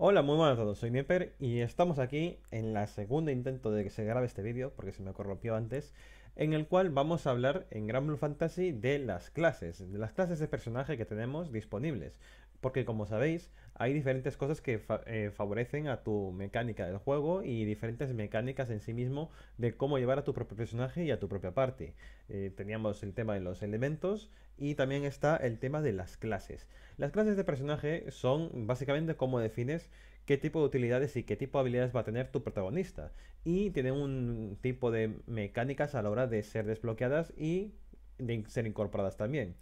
Hola, muy buenas a todos, soy Nieper y estamos aquí en la segunda intento de que se grabe este vídeo, porque se me corrompió antes, en el cual vamos a hablar en Gran Fantasy de las clases, de las clases de personaje que tenemos disponibles porque como sabéis, hay diferentes cosas que eh, favorecen a tu mecánica del juego y diferentes mecánicas en sí mismo de cómo llevar a tu propio personaje y a tu propia parte. Eh, teníamos el tema de los elementos y también está el tema de las clases. Las clases de personaje son básicamente cómo defines qué tipo de utilidades y qué tipo de habilidades va a tener tu protagonista. Y tienen un tipo de mecánicas a la hora de ser desbloqueadas y de ser incorporadas también.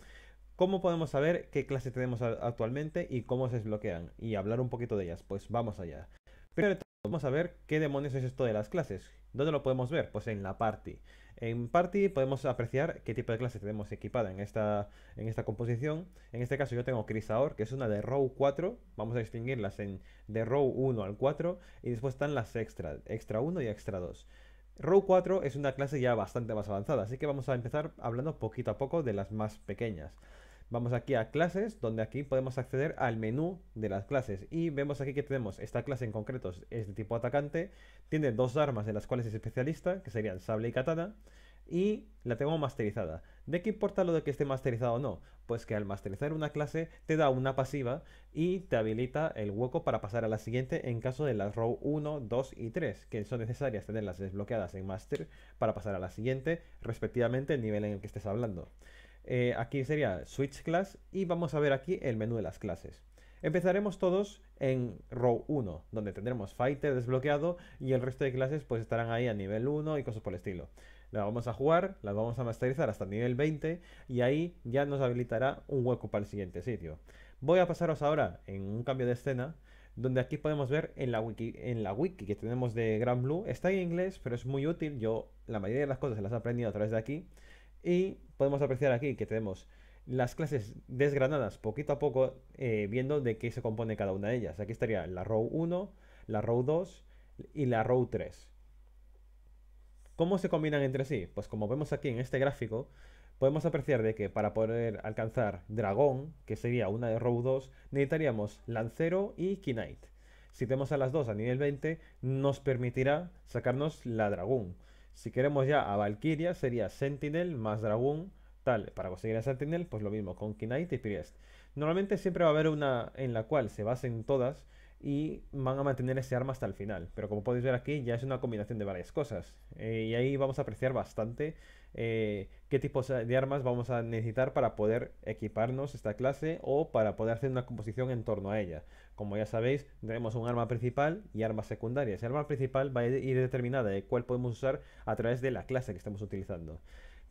¿Cómo podemos saber qué clase tenemos actualmente y cómo se desbloquean? Y hablar un poquito de ellas. Pues vamos allá. Primero de todo, vamos a ver qué demonios es esto de las clases. ¿Dónde lo podemos ver? Pues en la party. En party podemos apreciar qué tipo de clase tenemos equipada en esta, en esta composición. En este caso yo tengo Crisaor, que es una de row 4. Vamos a distinguirlas en de row 1 al 4. Y después están las extra, extra 1 y extra 2. Row 4 es una clase ya bastante más avanzada, así que vamos a empezar hablando poquito a poco de las más pequeñas. Vamos aquí a clases, donde aquí podemos acceder al menú de las clases. Y vemos aquí que tenemos esta clase en concreto, es de tipo atacante. Tiene dos armas de las cuales es especialista, que serían sable y katana. Y la tengo masterizada. ¿De qué importa lo de que esté masterizado o no? Pues que al masterizar una clase te da una pasiva y te habilita el hueco para pasar a la siguiente en caso de las row 1, 2 y 3, que son necesarias tenerlas desbloqueadas en master para pasar a la siguiente, respectivamente el nivel en el que estés hablando. Eh, aquí sería switch class y vamos a ver aquí el menú de las clases. Empezaremos todos en row 1, donde tendremos fighter desbloqueado y el resto de clases pues estarán ahí a nivel 1 y cosas por el estilo. La vamos a jugar, las vamos a masterizar hasta nivel 20 y ahí ya nos habilitará un hueco para el siguiente sitio. Voy a pasaros ahora en un cambio de escena donde aquí podemos ver en la wiki, en la wiki que tenemos de Grand Blue, está en inglés, pero es muy útil, yo la mayoría de las cosas las he aprendido a través de aquí, y podemos apreciar aquí que tenemos las clases desgranadas poquito a poco, eh, viendo de qué se compone cada una de ellas. Aquí estaría la row 1, la row 2 y la row 3. ¿Cómo se combinan entre sí? Pues como vemos aquí en este gráfico, podemos apreciar de que para poder alcanzar dragón, que sería una de row 2, necesitaríamos lancero y knight. Si tenemos a las dos a nivel 20, nos permitirá sacarnos la dragón. Si queremos ya a Valkyria, sería Sentinel más Dragón, tal. Para conseguir a Sentinel, pues lo mismo, con Knight y Priest. Normalmente siempre va a haber una en la cual se basen todas y van a mantener ese arma hasta el final. Pero como podéis ver aquí, ya es una combinación de varias cosas. Eh, y ahí vamos a apreciar bastante eh, qué tipos de armas vamos a necesitar para poder equiparnos esta clase o para poder hacer una composición en torno a ella. Como ya sabéis, tenemos un arma principal y armas secundarias. El arma principal va a ir determinada de cuál podemos usar a través de la clase que estamos utilizando.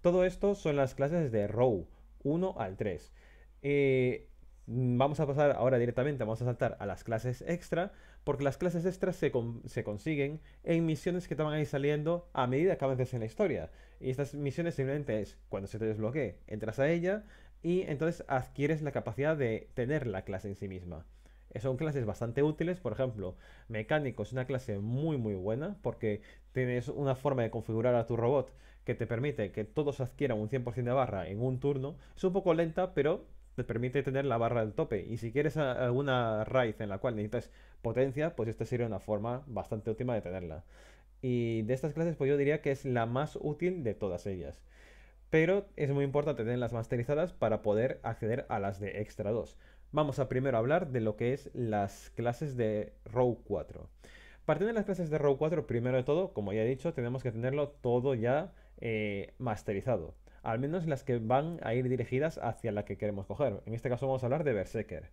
Todo esto son las clases de Row 1 al 3. Eh, vamos a pasar ahora directamente, vamos a saltar a las clases extra, porque las clases extra se, se, consiguen en misiones que te van a ir saliendo a medida que avances en la historia. Y estas misiones simplemente es cuando se te desbloquee, entras a ella y entonces adquieres la capacidad de tener la clase en sí misma. Eh, son clases bastante útiles, por ejemplo, mecánico es una clase muy muy buena porque tienes una forma de configurar a tu robot que te permite que todos adquieran un 100% de barra en un turno. Es un poco lenta, pero te permite tener la barra del tope. Y si quieres alguna raíz en la cual necesitas potencia, pues esta sería una forma bastante óptima de tenerla. Y de estas clases, pues yo diría que es la más útil de todas ellas. Pero es muy importante tenerlas masterizadas para poder acceder a las de Extra 2. Vamos a primero hablar de lo que es las clases de Row 4. Partiendo de las clases de Row 4, primero de todo, como ya he dicho, tenemos que tenerlo todo ya eh, masterizado. Al menos las que van a ir dirigidas hacia la que queremos coger. En este caso vamos a hablar de Berserker.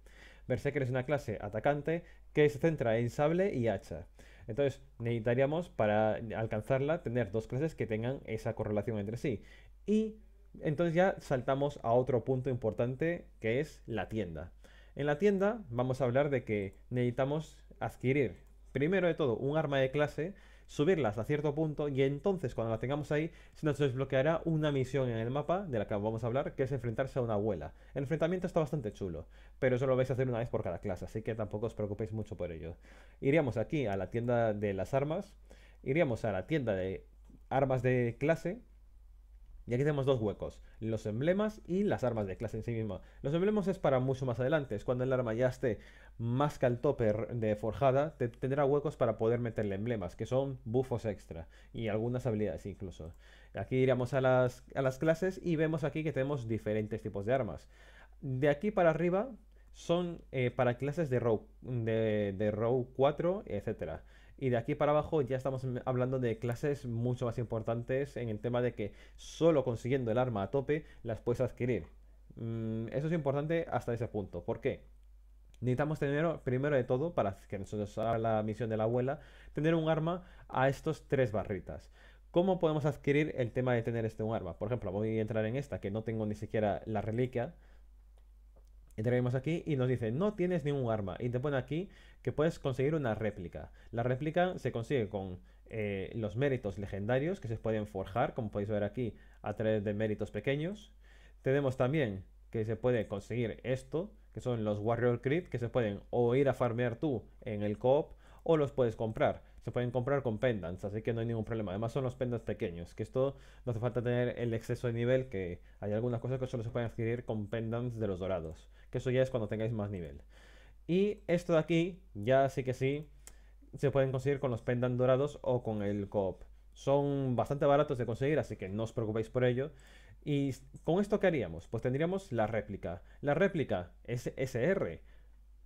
Berserker es una clase atacante que se centra en sable y hacha. Entonces necesitaríamos para alcanzarla tener dos clases que tengan esa correlación entre sí. Y entonces ya saltamos a otro punto importante que es la tienda. En la tienda vamos a hablar de que necesitamos adquirir, primero de todo, un arma de clase, subirlas a cierto punto y entonces cuando la tengamos ahí se nos desbloqueará una misión en el mapa de la que vamos a hablar, que es enfrentarse a una abuela. El enfrentamiento está bastante chulo, pero eso lo vais a hacer una vez por cada clase, así que tampoco os preocupéis mucho por ello. Iríamos aquí a la tienda de las armas, iríamos a la tienda de armas de clase y aquí tenemos dos huecos, los emblemas y las armas de clase en sí misma. Los emblemas es para mucho más adelante, es cuando el arma ya esté más que al tope de forjada, tendrá huecos para poder meterle emblemas, que son bufos extra y algunas habilidades incluso. Aquí iríamos a las, clases y vemos aquí que tenemos diferentes tipos de armas. De aquí para arriba son eh, para clases de row, de, de row 4, etcétera. Y de aquí para abajo ya estamos hablando de clases mucho más importantes en el tema de que solo consiguiendo el arma a tope las puedes adquirir. Mm, eso es importante hasta ese punto. ¿Por qué? Necesitamos tener, primero de todo, para que nos haga la misión de la abuela, tener un arma a estos tres barritas. ¿Cómo podemos adquirir el tema de tener este un arma? Por ejemplo, voy a entrar en esta, que no tengo ni siquiera la reliquia. Entraremos aquí y nos dice, no tienes ningún arma. Y te pone aquí que puedes conseguir una réplica. La réplica se consigue con eh, los méritos legendarios que se pueden forjar, como podéis ver aquí, a través de méritos pequeños. Tenemos también que se puede conseguir esto, que son los Warrior Crit, que se pueden o ir a farmear tú en el co o los puedes comprar. Se pueden comprar con pendants, así que no hay ningún problema. Además son los pendants pequeños, que esto no hace falta tener el exceso de nivel, que hay algunas cosas que solo se pueden adquirir con pendants de los dorados que eso ya es cuando tengáis más nivel. Y esto de aquí, ya sí que sí, se pueden conseguir con los pendant dorados o con el Co-op. Son bastante baratos de conseguir, así que no os preocupéis por ello. ¿Y con esto qué haríamos? Pues tendríamos la réplica. La réplica es SR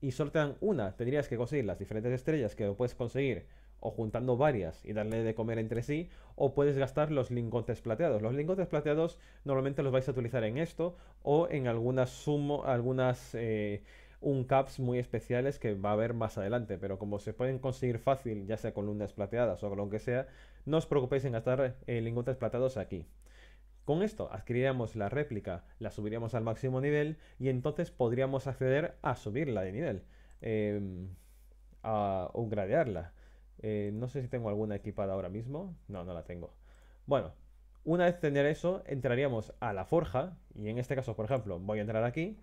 y solo te dan una. Tendrías que conseguir las diferentes estrellas que puedes conseguir o juntando varias y darle de comer entre sí, o puedes gastar los lingotes plateados. Los lingotes plateados normalmente los vais a utilizar en esto o en algunas sumo, algunas eh, uncaps muy especiales que va a haber más adelante, pero como se pueden conseguir fácil, ya sea con columnas plateadas o lo que sea, no os preocupéis en gastar eh, lingotes plateados aquí. Con esto adquiriríamos la réplica, la subiríamos al máximo nivel y entonces podríamos acceder a subirla de nivel, eh, a upgradearla. Eh, no sé si tengo alguna equipada ahora mismo. No, no la tengo. Bueno, una vez tener eso, entraríamos a la forja. Y en este caso, por ejemplo, voy a entrar aquí.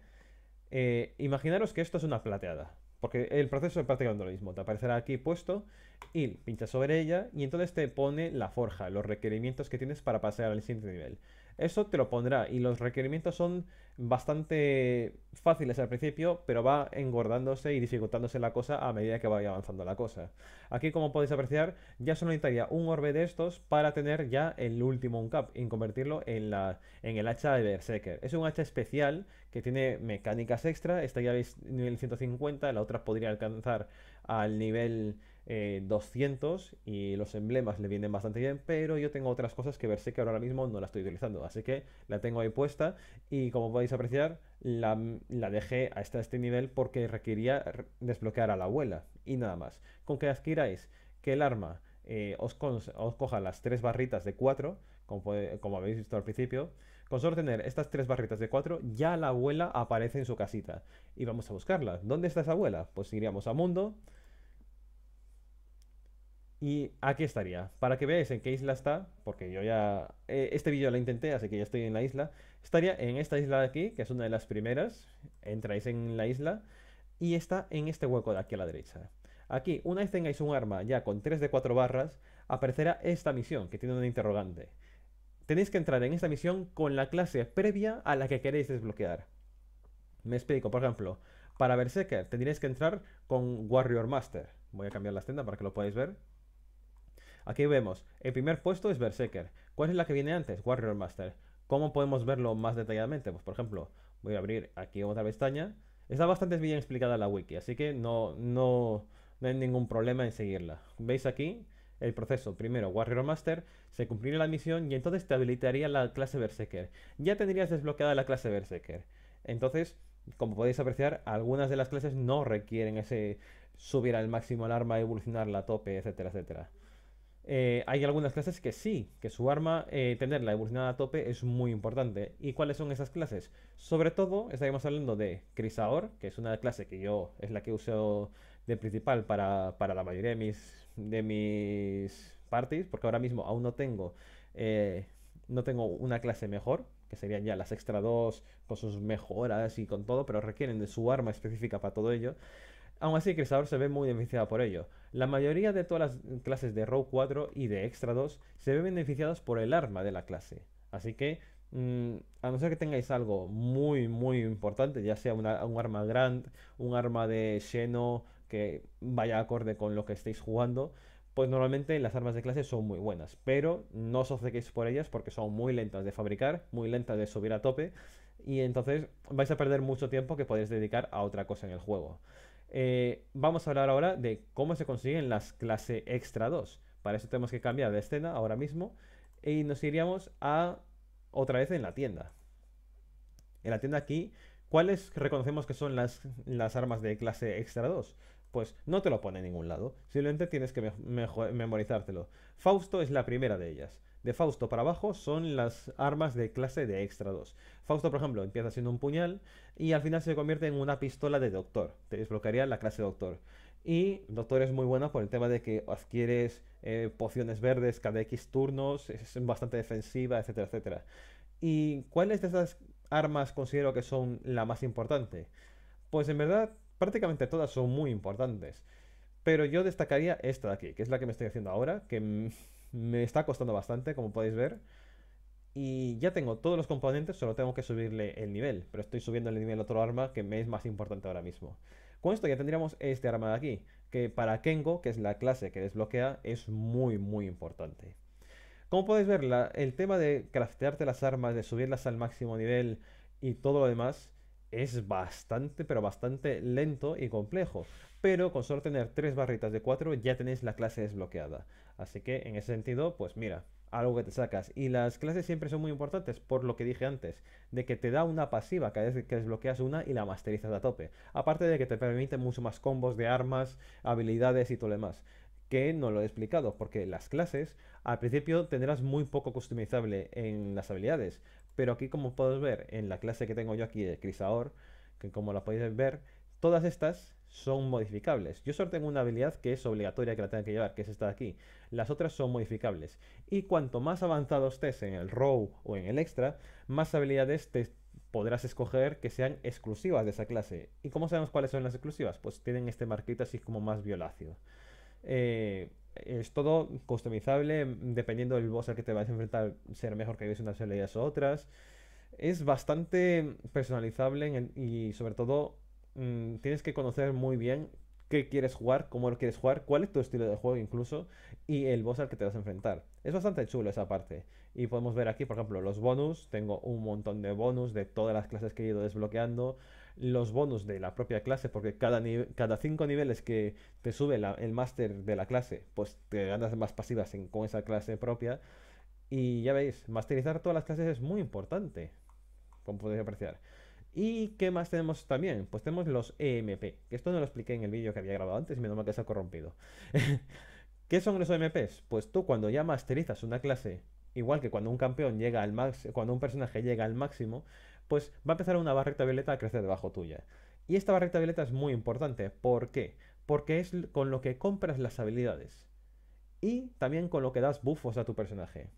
Eh, imaginaros que esto es una plateada. Porque el proceso es prácticamente lo mismo. Te aparecerá aquí puesto y pinchas sobre ella y entonces te pone la forja, los requerimientos que tienes para pasar al siguiente nivel. Eso te lo pondrá y los requerimientos son bastante fáciles al principio, pero va engordándose y dificultándose la cosa a medida que vaya avanzando la cosa. Aquí, como podéis apreciar, ya solo necesitaría un orbe de estos para tener ya el último uncap y convertirlo en, la, en el hacha de Berserker. Es un hacha especial que tiene mecánicas extra, esta ya veis nivel 150, la otra podría alcanzar al nivel 200 eh, y los emblemas le vienen bastante bien, pero yo tengo otras cosas que verse que ahora mismo no la estoy utilizando, así que la tengo ahí puesta y como podéis apreciar, la, dejé hasta este nivel porque requería desbloquear a la abuela y nada más. Con que adquiráis que el arma eh, os, coja las tres barritas de 4, como, como, habéis visto al principio, con solo tener estas tres barritas de 4, ya la abuela aparece en su casita. Y vamos a buscarla. ¿Dónde está esa abuela? Pues iríamos a Mundo, y aquí estaría, para que veáis en qué isla está, porque yo ya... Eh, este vídeo lo intenté, así que ya estoy en la isla. Estaría en esta isla de aquí, que es una de las primeras. Entráis en la isla y está en este hueco de aquí a la derecha. Aquí, una vez tengáis un arma ya con 3 de 4 barras, aparecerá esta misión, que tiene una interrogante. Tenéis que entrar en esta misión con la clase previa a la que queréis desbloquear. Me explico, por ejemplo, para Berserker tendréis que entrar con Warrior Master. Voy a cambiar la tienda para que lo podáis ver. Aquí vemos, el primer puesto es Berserker. ¿Cuál es la que viene antes? Warrior Master. ¿Cómo podemos verlo más detalladamente? Pues por ejemplo, voy a abrir aquí otra pestaña. Está bastante bien explicada la wiki, así que no, no, hay ningún problema en seguirla. ¿Veis aquí? el proceso. Primero, Warrior Master, se cumpliría la misión y entonces te habilitaría la clase Berserker. Ya tendrías desbloqueada la clase Berserker. Entonces, como podéis apreciar, algunas de las clases no requieren ese subir al máximo el arma, evolucionarla a tope, etcétera, etcétera. Eh, hay algunas clases que sí, que su arma, eh, tenerla evolucionada a tope es muy importante. ¿Y cuáles son esas clases? Sobre todo, estaríamos hablando de Crisaor, que es una clase que yo es la que uso de principal para, la mayoría de mis, de mis parties, porque ahora mismo aún no tengo, eh, no tengo una clase mejor, que serían ya las extra 2, con sus mejoras y con todo, pero requieren de su arma específica para todo ello. Aún así, Cristador se ve muy beneficiado por ello. La mayoría de todas las clases de Row 4 y de Extra 2 se ven beneficiadas por el arma de la clase. Así que, mm, a no ser que tengáis algo muy, muy importante, ya sea un arma Grand, un arma de Xeno que vaya acorde con lo que estéis jugando, pues normalmente las armas de clase son muy buenas, pero no os acerquéis por ellas porque son muy lentas de fabricar, muy lentas de subir a tope, y entonces vais a perder mucho tiempo que podéis dedicar a otra cosa en el juego. Eh, vamos a hablar ahora de cómo se consiguen las clase extra 2. Para eso tenemos que cambiar de escena ahora mismo y nos iríamos a otra vez en la tienda. En la tienda aquí, ¿cuáles reconocemos que son las, armas de clase extra 2? Pues no te lo pone en ningún lado, simplemente tienes que memorizártelo. Fausto es la primera de ellas. De Fausto para abajo son las armas de clase de extra 2. Fausto, por ejemplo, empieza siendo un puñal y al final se convierte en una pistola de doctor. Te desbloquearía la clase doctor. Y Doctor es muy bueno por el tema de que adquieres eh, pociones verdes cada X turnos, es bastante defensiva, etcétera, etcétera. ¿Y cuáles de esas armas considero que son la más importante? Pues en verdad, prácticamente todas son muy importantes. Pero yo destacaría esta de aquí, que es la que me estoy haciendo ahora, que mm, me está costando bastante, como podéis ver. Y ya tengo todos los componentes, solo tengo que subirle el nivel. Pero estoy subiendo el nivel a otro arma que me es más importante ahora mismo. Con esto ya tendríamos este arma de aquí, que para Kengo, que es la clase que desbloquea, es muy muy importante. Como podéis ver, el tema de craftearte las armas, de subirlas al máximo nivel y todo lo demás, es bastante, pero bastante lento y complejo. Pero con solo tener tres barritas de cuatro ya tenéis la clase desbloqueada. Así que en ese sentido, pues mira, algo que te sacas. Y las clases siempre son muy importantes, por lo que dije antes, de que te da una pasiva cada vez que desbloqueas una y la masterizas a tope. Aparte de que te permite mucho más combos de armas, habilidades y todo lo demás. Que no lo he explicado, porque las clases al principio tendrás muy poco customizable en las habilidades. Pero aquí, como puedes ver, en la clase que tengo yo aquí de crisador que como la podéis ver, Todas estas son modificables. Yo solo tengo una habilidad que es obligatoria que la tenga que llevar, que es esta de aquí. Las otras son modificables. Y cuanto más avanzado estés en el row o en el extra, más habilidades te podrás escoger que sean exclusivas de esa clase. ¿Y cómo sabemos cuáles son las exclusivas? Pues tienen este marquito así como más violáceo. Eh, es todo customizable, dependiendo del boss al que te vas a enfrentar, será mejor que lleves unas habilidades u otras. Es bastante personalizable y sobre todo Mm, tienes que conocer muy bien qué quieres jugar, cómo lo quieres jugar, cuál es tu estilo de juego incluso, y el boss al que te vas a enfrentar. Es bastante chulo esa parte. Y podemos ver aquí, por ejemplo, los bonus. Tengo un montón de bonus de todas las clases que he ido desbloqueando. Los bonus de la propia clase, porque cada, cada cinco niveles que te sube el máster de la clase, pues te ganas más pasivas con esa clase propia. Y ya veis, masterizar todas las clases es muy importante, como podéis apreciar. ¿Y qué más tenemos también? Pues tenemos los EMP, que esto no lo expliqué en el vídeo que había grabado antes y menos mal que se ha corrompido. ¿Qué son los EMPs? Pues tú cuando ya masterizas una clase, igual que cuando un campeón llega al cuando un personaje llega al máximo, pues va a empezar una barrita violeta a crecer debajo tuya. Y esta barrita violeta es muy importante, ¿por qué? Porque es con lo que compras las habilidades y también con lo que das buffos a tu personaje.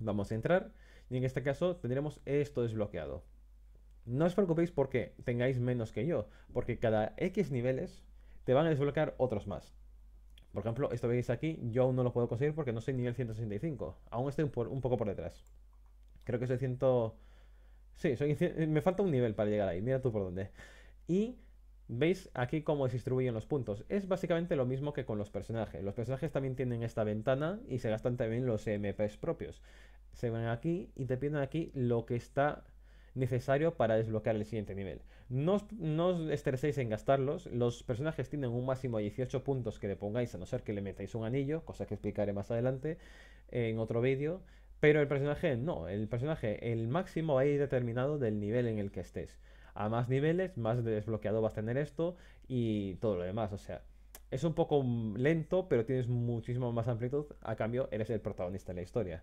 Vamos a entrar y en este caso tendremos esto desbloqueado. No os preocupéis porque tengáis menos que yo, porque cada X niveles te van a desbloquear otros más. Por ejemplo, esto veis aquí, yo aún no lo puedo conseguir porque no soy nivel 165. Aún estoy un, poco por detrás. Creo que soy 100... Sí, eh, me falta un nivel para llegar ahí, mira tú por dónde. Y veis aquí cómo se distribuyen los puntos. Es básicamente lo mismo que con los personajes. Los personajes también tienen esta ventana y se gastan también los MPs propios. Se ven aquí y te piden aquí lo que está necesario para desbloquear el siguiente nivel. No os, no estreséis en gastarlos, los personajes tienen un máximo de 18 puntos que le pongáis a no ser que le metáis un anillo, cosa que explicaré más adelante en otro vídeo, pero el personaje no, el personaje, el máximo va a ir determinado del nivel en el que estés. A más niveles, más desbloqueado vas a tener esto y todo lo demás, o sea, es un poco lento, pero tienes muchísimo más amplitud. A cambio, eres el protagonista de la historia.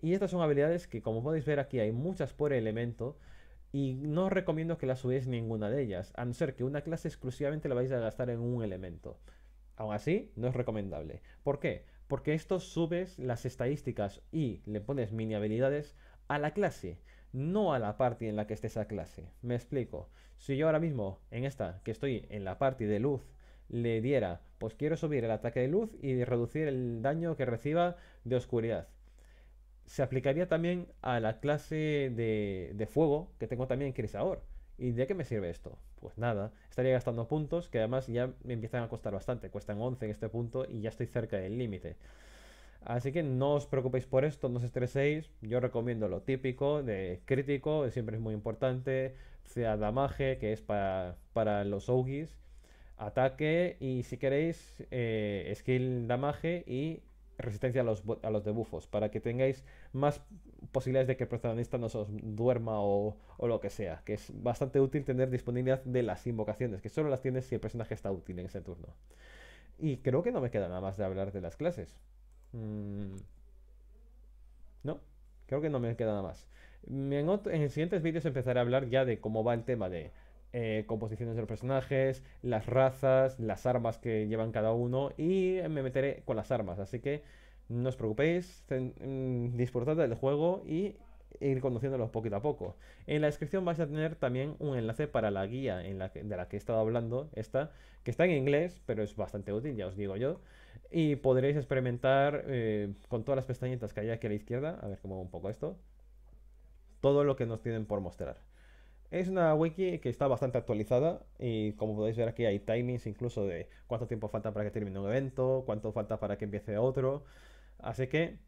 Y estas son habilidades que como podéis ver aquí hay muchas por elemento y no os recomiendo que las subáis ninguna de ellas, a no ser que una clase exclusivamente la vais a gastar en un elemento. Aún así, no es recomendable. ¿Por qué? Porque esto subes las estadísticas y le pones mini habilidades a la clase, no a la parte en la que esté esa clase. Me explico. Si yo ahora mismo, en esta, que estoy en la parte de luz, le diera, pues quiero subir el ataque de luz y reducir el daño que reciba de oscuridad se aplicaría también a la clase de, fuego que tengo también en Crisaor. ¿Y de qué me sirve esto? Pues nada, estaría gastando puntos que además ya me empiezan a costar bastante. Cuestan 11 en este punto y ya estoy cerca del límite. Así que no os preocupéis por esto, no os estreséis. Yo recomiendo lo típico de crítico, siempre es muy importante. Sea damage, que es para, los Ogis. Ataque y si queréis, eh, skill damage y resistencia a los, a los debufos, para que tengáis más posibilidades de que el protagonista no os duerma o, lo que sea, que es bastante útil tener disponibilidad de las invocaciones, que solo las tienes si el personaje está útil en ese turno. Y creo que no me queda nada más de hablar de las clases. Mm, no, creo que no me queda nada más. Mm, en siguientes vídeos empezaré a hablar ya de cómo va el tema de eh, composiciones de los personajes, las razas, las armas que llevan cada uno y me meteré con las armas. Así que no os preocupéis, mm, disfrutad del juego y ir conociéndolos poquito a poco. En la descripción vais a tener también un enlace para la guía de la que he estado hablando, esta, que está en inglés, pero es bastante útil, ya os digo yo. Y podréis experimentar eh, con todas las pestañitas que hay aquí a la izquierda, a ver cómo un poco esto, todo lo que nos tienen por mostrar. Es una wiki que está bastante actualizada y como podéis ver aquí hay timings incluso de cuánto tiempo falta para que termine un evento, cuánto falta para que empiece otro. Así que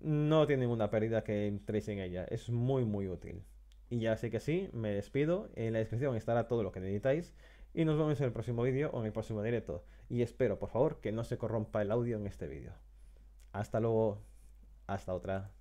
no tiene ninguna pérdida que entréis en ella, es muy muy útil. Y ya sé que sí, me despido, en la descripción estará todo lo que necesitáis y nos vemos en el próximo vídeo o en el próximo directo. Y espero por favor que no se corrompa el audio en este vídeo. Hasta luego, hasta otra.